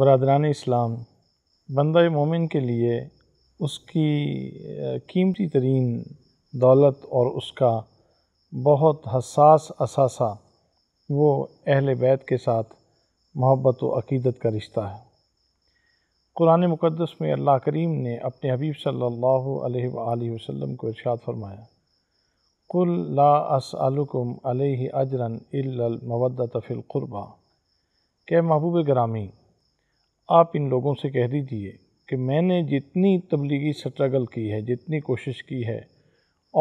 बरदरान इस्लाम बंद मोमिन के लिए उसकी कीमती तरीन दौलत और उसका बहुत हसास असासा वो अहल बैत के साथ मोहब्बत व अकीदत का रिश्ता है कुरान मुक़दस में अल्लाह करीम ने अपने हबीब सल्ला वसम को इर्शाद फरमाया कुल ला अलह अजरन इल्लल मवद्दत फ़िल के महबूब ग्रामी आप इन लोगों से कह दीजिए कि मैंने जितनी तबलीगी स्ट्रगल की है जितनी कोशिश की है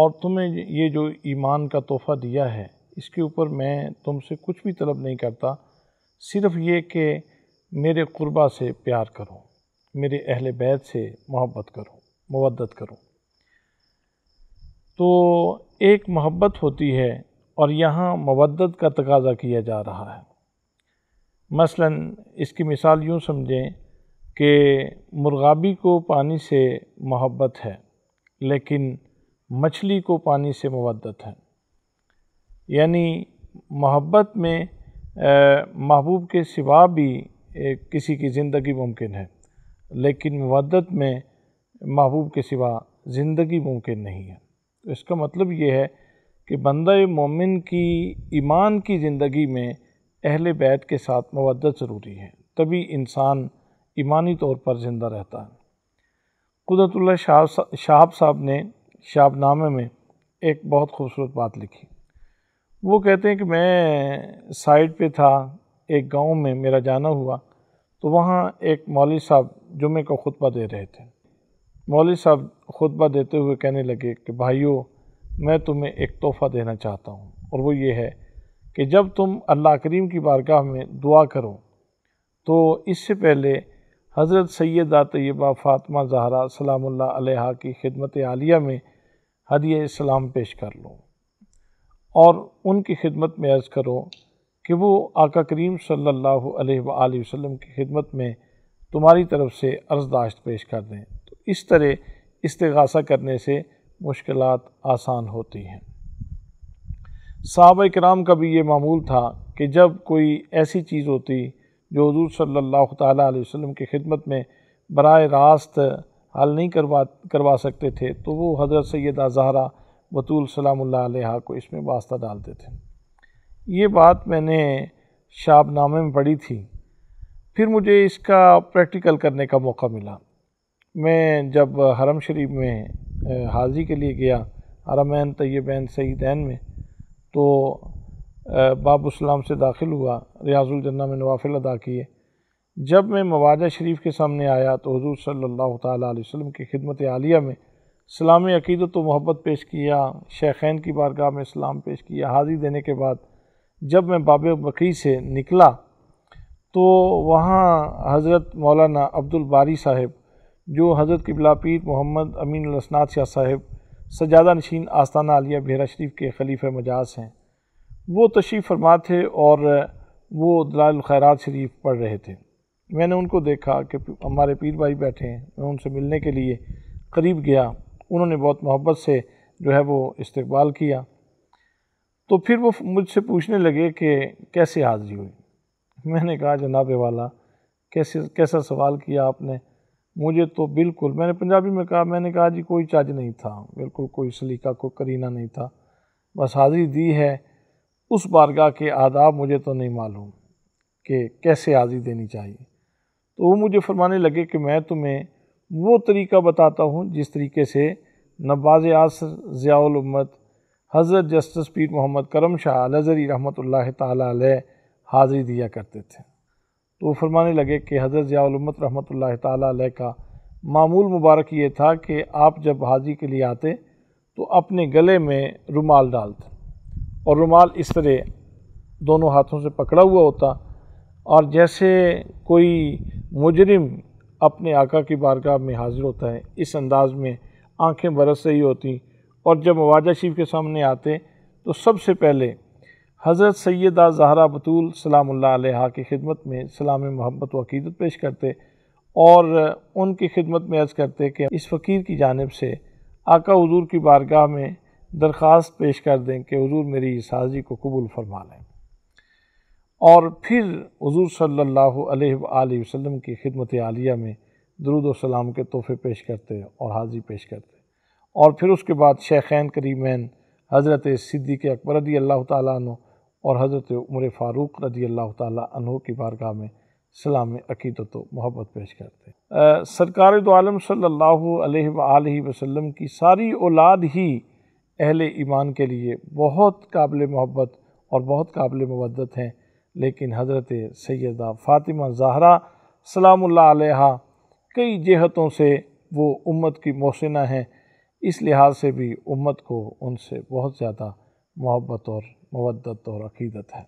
और तुम्हें ये जो ईमान का तोहफ़ा दिया है इसके ऊपर मैं तुमसे कुछ भी तलब नहीं करता सिर्फ ये कि मेरे कुर्बा से प्यार करो मेरे अहल बैत से मोहब्बत करो मवदत करो तो एक मोहब्बत होती है और यहाँ मवदत का तकाजा किया जा रहा है मसलन इसकी मिसाल यूँ समझें कि मुर्गाबी को पानी से मोहब्बत है लेकिन मछली को पानी से मवदत है यानी मोहब्बत में महबूब के सिवा भी किसी की ज़िंदगी मुमकिन है लेकिन मवदत में महबूब के सिवा ज़िंदगी मुमकिन नहीं है तो इसका मतलब ये है कि बंद मोमिन की ईमान की ज़िंदगी में अहल बैत के साथ मवदत ज़रूरी है तभी इंसान ईमानी तौर पर ज़िंदा रहता है क़ुदरत शाह शाहब साहब ने शाहबनामे में एक बहुत खूबसूरत बात लिखी वो कहते हैं कि मैं साइड पे था एक गांव में मेरा जाना हुआ तो वहाँ एक मौलवी साहब जुमे को खुतबा दे रहे थे मौलवी साहब खुतबा देते हुए कहने लगे कि भाइयों मैं तुम्हें एक तोहफ़ा देना चाहता हूँ और वो ये है कि जब तुम अल्लाह करीम की बारगाह में दुआ करो तो इससे पहले हज़रत सैदा तैयबा फ़ातमा जहरा सलामुल्ला अलैहा की खिदमत आलिया में हदिय इस्लाम पेश कर लो और उनकी खिदमत में अर्ज़ करो कि वो आका करीम सल्लल्लाहु अलैहि वसल्लम की खिदमत में तुम्हारी तरफ से अर्जदाश्त पेश कर दें तो इस तरह इस्तगासा करने से मुश्किल आसान होती हैं साहब कराम का भी ये मामूल था कि जब कोई ऐसी चीज़ होती जो हजूर सल्ला तसम की खिदमत में बर रास्त हल नहीं करवा करवा सकते थे तो वो हज़रत सैद अजहरा बतूल सलाम को इसमें वास्ता डालते थे ये बात मैंने शाबनामे में पढ़ी थी फिर मुझे इसका प्रैक्टिकल करने का मौका मिला मैं जब हरम शरीफ में हाजी के लिए गया हरमैन तयबैन सईदैन में तो बाब से दाखिल हुआ रियाजुलजन्ना में नवाफिल अदा किए जब मैं मवाजा शरीफ के सामने आया तो हजूर सल्ला वसम की खिदमत आलिया में सलाम अकीदत तो मोहब्बत पेश किया शेखैन की बारगाह में सलाम पेश किया हाज़िर देने के बाद जब मैं बाब बकी से निकला तो वहाँ हज़रत मौलाना अब्दुल बारी साहब जो हज़रत पीर मोहम्मद अमीन लसनाथ शाह साहब सजादा नशीन आस्ताना आलिया बहरा शरीफ के खलीफ मजाज हैं वो तशरीफ़ फरमा थे और वो दलाल खैरात शरीफ पढ़ रहे थे मैंने उनको देखा कि हमारे पीर भाई बैठे हैं मैं उनसे मिलने के लिए करीब गया उन्होंने बहुत मोहब्बत से जो है वो इस्तबाल किया तो फिर वो मुझसे पूछने लगे कि कैसे हाजिरी हुई मैंने कहा जनाब वाला कैसे कैसा सवाल किया आपने मुझे तो बिल्कुल मैंने पंजाबी में कहा मैंने कहा जी कोई चज नहीं था बिल्कुल कोई सलीका कोई करीना नहीं था बस हाजिरी दी है उस बारगाह के आदाब मुझे तो नहीं मालूम कि कैसे हाजिरी देनी चाहिए तो वो मुझे फरमाने लगे कि मैं तुम्हें वो तरीका बताता हूँ जिस तरीके से नवाज़ आसर ज़ियाउलमत हज़रत जस्टिस पीर मोहम्मद करम शाह नज़री रहमत ला हाज़िरी दिया करते थे तो फरमाने लगे कि हज़रत ज़ियामत रहमत ला का मामूल मुबारक ये था कि आप जब हाजी के लिए आते तो अपने गले में रुमाल डालते और रुमाल इस तरह दोनों हाथों से पकड़ा हुआ होता और जैसे कोई मुजरिम अपने आका की बारगाह में हाज़िर होता है इस अंदाज़ में आंखें बरस रही होती और जब मवाजा शरीफ के सामने आते तो सबसे पहले हज़रत सैदा जहरा बतूल सलाम की खिदमत में सलाम मोहब्बत वकीदत पेश करते और उनकी खिदमत में अर्ज़ करते कि इस फ़कीर की जानब से आका हजूर की बारगाह में दरख्वास्त पेश कर दें कि हजूर मेरी इस हाजी को कबूल फरमा लें और फिर हजूर सल्ला वसम की खिदमत आलिया में दरुद सलाम के तोहफ़े पेश करते और हाज़ी पेश करते और फिर उसके बाद शेखैन करीमैन हज़रत सिद्दीक अकबर रदी अल्लाह तुम और हज़रत उमर फ़ारूक रजी अल्लाह तहों की बारगाह में सलाम अकीदत मोहब्बत पेश करते हैं सरकार दो आलम सल्ला वसम की सारी औलाद ही अहल ईमान के लिए बहुत काबिल मोहब्बत और बहुत काबिल मबदत हैं लेकिन हज़रत सैदा फ़ातिमा ज़ाहरा सलाम कई जहतों से वो उम्मत की मोसिना हैं इस लिहाज से भी उम्मत को उनसे बहुत ज़्यादा मोहब्बत और मवदत और अकीदत है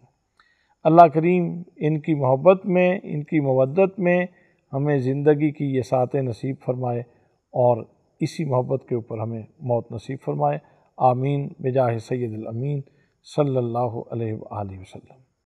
अल्लाह करीम इनकी मोहब्बत में इनकी मवदत में हमें ज़िंदगी की ये सातें नसीब फरमाए और इसी मोहब्बत के ऊपर हमें मौत नसीब फरमाए आमीन बजाह सैदमीन सल्ला वसम